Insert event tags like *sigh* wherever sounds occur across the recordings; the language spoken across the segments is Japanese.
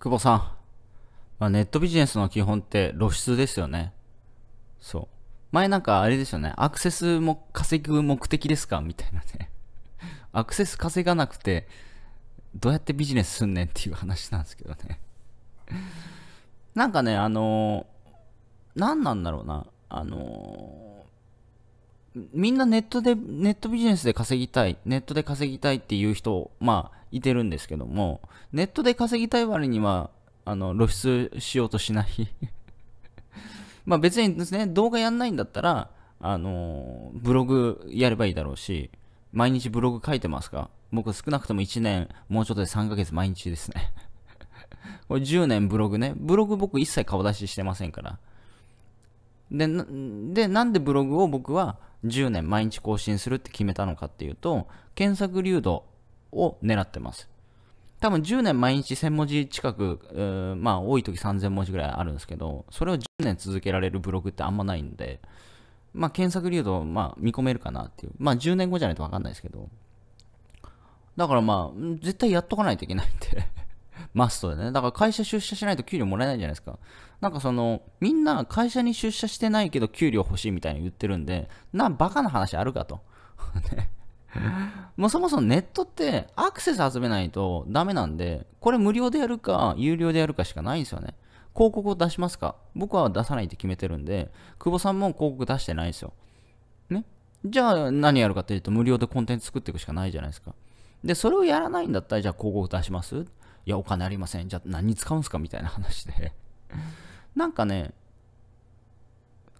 久保さん、まあ、ネットビジネスの基本って露出ですよね。そう。前なんかあれですよね、アクセスも稼ぐ目的ですかみたいなね。*laughs* アクセス稼がなくて、どうやってビジネスすんねんっていう話なんですけどね。なんかね、あのー、何なんだろうな。あのーみんなネットで、ネットビジネスで稼ぎたい、ネットで稼ぎたいっていう人、まあ、いてるんですけども、ネットで稼ぎたい割には、あの、露出しようとしない *laughs* まあ別にですね、動画やんないんだったら、あの、ブログやればいいだろうし、毎日ブログ書いてますか僕少なくとも1年、もうちょっとで3ヶ月毎日ですね *laughs* これ10年ブログね。ブログ僕一切顔出ししてませんから。で、で、なんでブログを僕は10年毎日更新するって決めたのかっていうと、検索流度を狙ってます。多分10年毎日1000文字近く、まあ多い時3000文字ぐらいあるんですけど、それを10年続けられるブログってあんまないんで、まあ検索流動、まあ見込めるかなっていう。まあ10年後じゃないとわかんないですけど。だからまあ、絶対やっとかないといけないんでマストでね。だから会社出社しないと給料もらえないじゃないですか。なんかその、みんな会社に出社してないけど給料欲しいみたいに言ってるんで、な、バカな話あるかと。*laughs* ねもうそもそもネットってアクセス集めないとダメなんで、これ無料でやるか、有料でやるかしかないんですよね。広告を出しますか僕は出さないって決めてるんで、久保さんも広告出してないんですよ。ねじゃあ何やるかっていうと無料でコンテンツ作っていくしかないじゃないですか。で、それをやらないんだったら、じゃあ広告出しますいや、お金ありません。じゃあ何に使うんすかみたいな話でなんかね、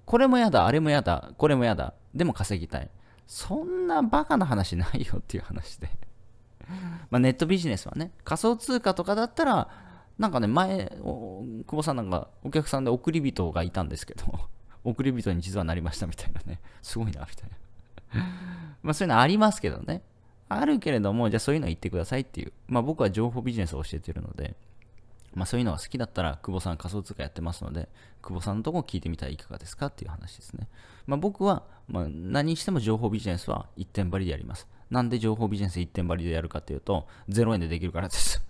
これもやだ、あれもやだ、これもやだ。でも稼ぎたい。そんなバカな話ないよっていう話でまネットビジネスはね、仮想通貨とかだったら、なんかね、前、久保さんなんかお客さんで送り人がいたんですけど *laughs* 送り人に実はなりましたみたいなね、すごいな、みたいなまそういうのありますけどね。あるけれども、じゃあそういうの言ってくださいっていう。まあ僕は情報ビジネスを教えてるので、まあそういうのが好きだったら、久保さん仮想通貨やってますので、久保さんのとこ聞いてみたらいかがですかっていう話ですね。まあ僕は、まあ何しても情報ビジネスは一点張りでやります。なんで情報ビジネス一点張りでやるかっていうと、0円でできるからです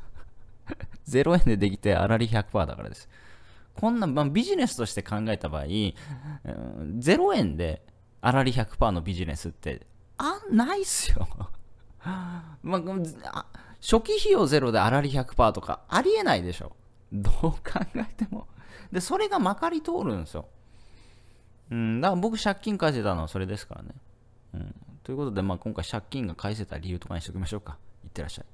0 *laughs* 円でできて、あらり100%だからです。こんな、まあ、ビジネスとして考えた場合、0円であらり100%のビジネスって、あ、ないっすよまあ、初期費用ゼロで粗利100%とかありえないでしょ。どう考えても。で、それがまかり通るんですよ。うん、だから僕借金返せたのはそれですからね。うん、ということで、まあ、今回借金が返せた理由とかにしておきましょうか。いってらっしゃい。